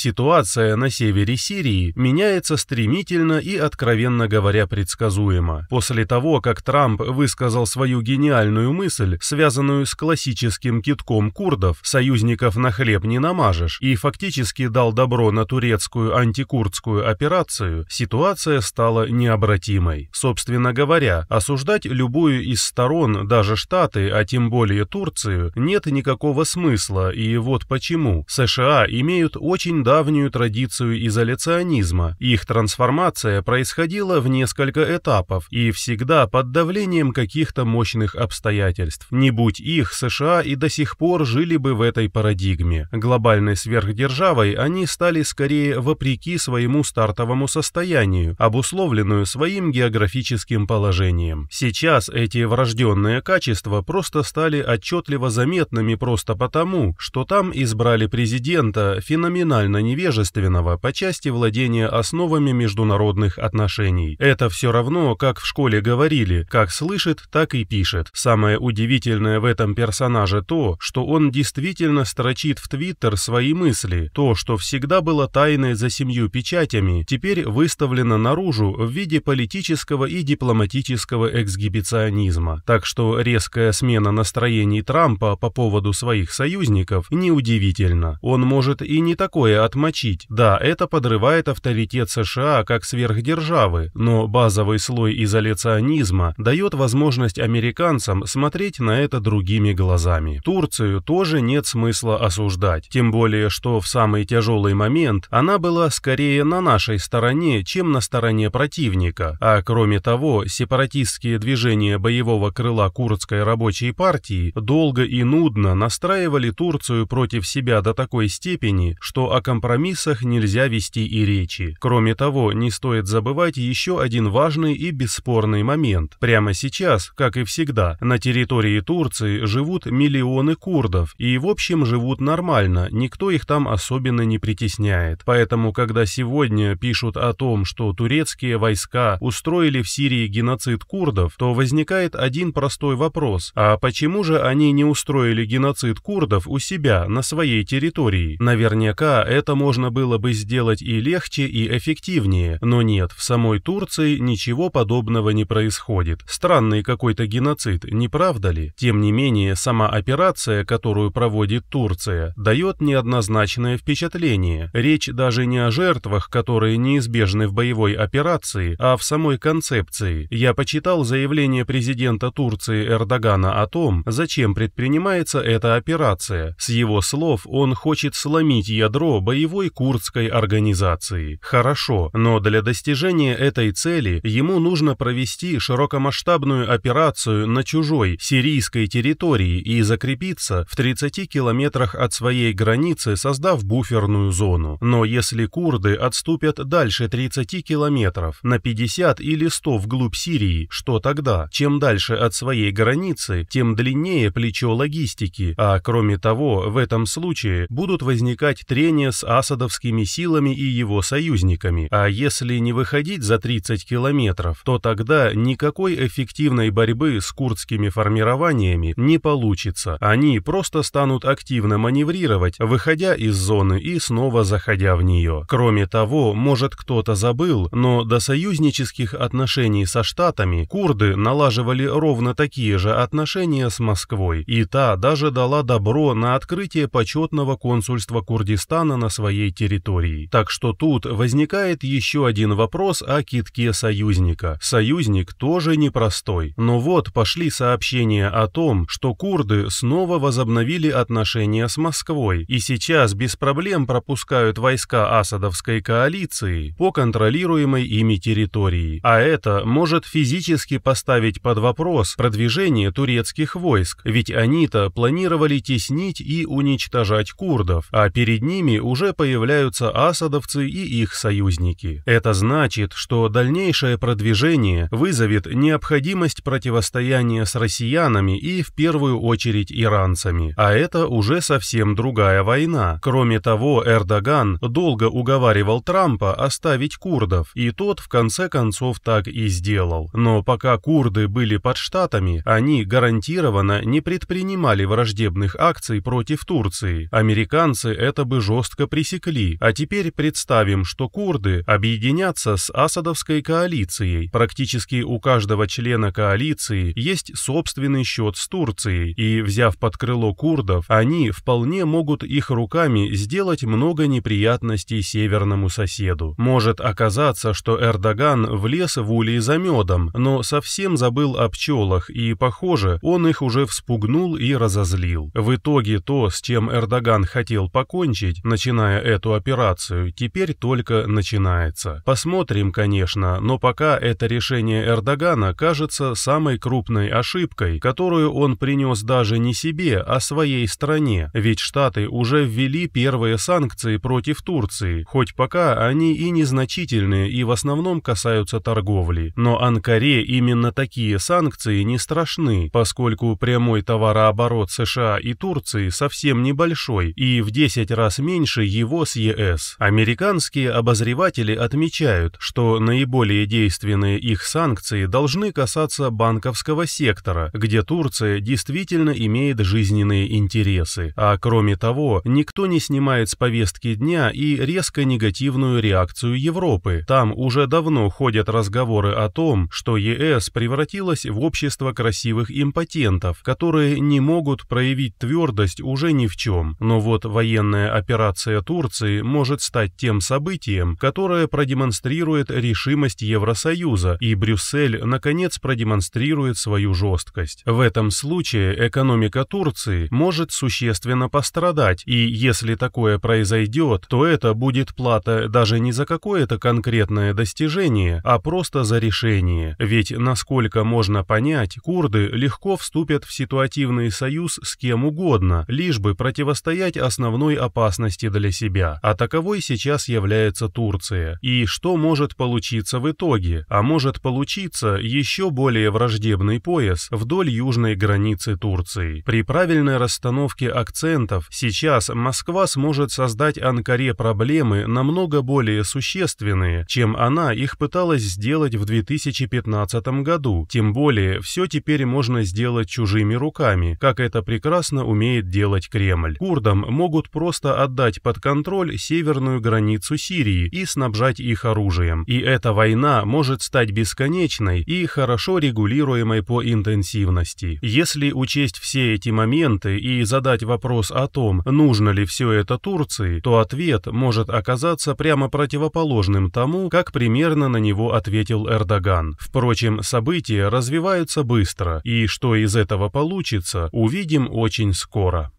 Ситуация на севере Сирии меняется стремительно и, откровенно говоря, предсказуемо. После того, как Трамп высказал свою гениальную мысль, связанную с классическим китком курдов «союзников на хлеб не намажешь» и фактически дал добро на турецкую антикурдскую операцию, ситуация стала необратимой. Собственно говоря, осуждать любую из сторон, даже Штаты, а тем более Турцию, нет никакого смысла, и вот почему. США имеют очень давнюю традицию изоляционизма. Их трансформация происходила в несколько этапов и всегда под давлением каких-то мощных обстоятельств. Не будь их, США и до сих пор жили бы в этой парадигме. Глобальной сверхдержавой они стали скорее вопреки своему стартовому состоянию, обусловленную своим географическим положением. Сейчас эти врожденные качества просто стали отчетливо заметными просто потому, что там избрали президента феноменально особенно невежественного по части владения основами международных отношений. Это все равно, как в школе говорили, как слышит, так и пишет. Самое удивительное в этом персонаже то, что он действительно строчит в Твиттер свои мысли. То, что всегда было тайной за семью печатями, теперь выставлено наружу в виде политического и дипломатического эксгибиционизма. Так что резкая смена настроений Трампа по поводу своих союзников неудивительна. Он может и не такое отмочить. Да, это подрывает авторитет США как сверхдержавы, но базовый слой изоляционизма дает возможность американцам смотреть на это другими глазами. Турцию тоже нет смысла осуждать, тем более, что в самый тяжелый момент она была скорее на нашей стороне, чем на стороне противника. А кроме того, сепаратистские движения боевого крыла Курдской рабочей партии долго и нудно настраивали Турцию против себя до такой степени, что аккомпанирующие компромиссах нельзя вести и речи. Кроме того, не стоит забывать еще один важный и бесспорный момент. Прямо сейчас, как и всегда, на территории Турции живут миллионы курдов, и в общем живут нормально, никто их там особенно не притесняет. Поэтому, когда сегодня пишут о том, что турецкие войска устроили в Сирии геноцид курдов, то возникает один простой вопрос. А почему же они не устроили геноцид курдов у себя, на своей территории? Наверняка это это можно было бы сделать и легче, и эффективнее, но нет, в самой Турции ничего подобного не происходит. Странный какой-то геноцид, не правда ли? Тем не менее, сама операция, которую проводит Турция, дает неоднозначное впечатление. Речь даже не о жертвах, которые неизбежны в боевой операции, а в самой концепции. Я почитал заявление президента Турции Эрдогана о том, зачем предпринимается эта операция. С его слов, он хочет сломить ядро боевой боевой курдской организации. Хорошо, но для достижения этой цели ему нужно провести широкомасштабную операцию на чужой сирийской территории и закрепиться в 30 километрах от своей границы, создав буферную зону. Но если курды отступят дальше 30 километров, на 50 или 100 вглубь Сирии, что тогда? Чем дальше от своей границы, тем длиннее плечо логистики, а кроме того, в этом случае будут возникать трения с асадовскими силами и его союзниками, а если не выходить за 30 километров, то тогда никакой эффективной борьбы с курдскими формированиями не получится. Они просто станут активно маневрировать, выходя из зоны и снова заходя в нее. Кроме того, может кто-то забыл, но до союзнических отношений со Штатами курды налаживали ровно такие же отношения с Москвой, и та даже дала добро на открытие почетного консульства Курдистана на своей территории. Так что тут возникает еще один вопрос о китке союзника. Союзник тоже непростой. Но вот пошли сообщения о том, что курды снова возобновили отношения с Москвой и сейчас без проблем пропускают войска Асадовской коалиции по контролируемой ими территории. А это может физически поставить под вопрос продвижение турецких войск, ведь они-то планировали теснить и уничтожать курдов, а перед ними уже уже появляются асадовцы и их союзники. Это значит, что дальнейшее продвижение вызовет необходимость противостояния с россиянами и, в первую очередь, иранцами. А это уже совсем другая война. Кроме того, Эрдоган долго уговаривал Трампа оставить курдов, и тот, в конце концов, так и сделал. Но пока курды были под Штатами, они гарантированно не предпринимали враждебных акций против Турции. Американцы это бы жестко пресекли, а теперь представим, что курды объединятся с Асадовской коалицией. Практически у каждого члена коалиции есть собственный счет с Турцией, и, взяв под крыло курдов, они вполне могут их руками сделать много неприятностей северному соседу. Может оказаться, что Эрдоган влез в улей за медом, но совсем забыл о пчелах, и, похоже, он их уже вспугнул и разозлил. В итоге то, с чем Эрдоган хотел покончить, начинает Собственная эту операцию теперь только начинается. Посмотрим, конечно, но пока это решение Эрдогана кажется самой крупной ошибкой, которую он принес даже не себе, а своей стране, ведь Штаты уже ввели первые санкции против Турции, хоть пока они и незначительные и в основном касаются торговли. Но Анкаре именно такие санкции не страшны, поскольку прямой товарооборот США и Турции совсем небольшой и в 10 раз меньше, его с ЕС, американские обозреватели отмечают, что наиболее действенные их санкции должны касаться банковского сектора, где Турция действительно имеет жизненные интересы. А кроме того, никто не снимает с повестки дня и резко негативную реакцию Европы. Там уже давно ходят разговоры о том, что ЕС превратилась в общество красивых импотентов, которые не могут проявить твердость уже ни в чем. Но вот военная операция история Турции может стать тем событием, которое продемонстрирует решимость Евросоюза, и Брюссель, наконец, продемонстрирует свою жесткость. В этом случае экономика Турции может существенно пострадать, и если такое произойдет, то это будет плата даже не за какое-то конкретное достижение, а просто за решение. Ведь, насколько можно понять, курды легко вступят в ситуативный союз с кем угодно, лишь бы противостоять основной опасности для для себя, а таковой сейчас является Турция. И что может получиться в итоге? А может получиться еще более враждебный пояс вдоль южной границы Турции. При правильной расстановке акцентов сейчас Москва сможет создать Анкаре проблемы намного более существенные, чем она их пыталась сделать в 2015 году. Тем более, все теперь можно сделать чужими руками, как это прекрасно умеет делать Кремль. Курдам могут просто отдать под контроль северную границу Сирии и снабжать их оружием. И эта война может стать бесконечной и хорошо регулируемой по интенсивности. Если учесть все эти моменты и задать вопрос о том, нужно ли все это Турции, то ответ может оказаться прямо противоположным тому, как примерно на него ответил Эрдоган. Впрочем, события развиваются быстро, и что из этого получится, увидим очень скоро.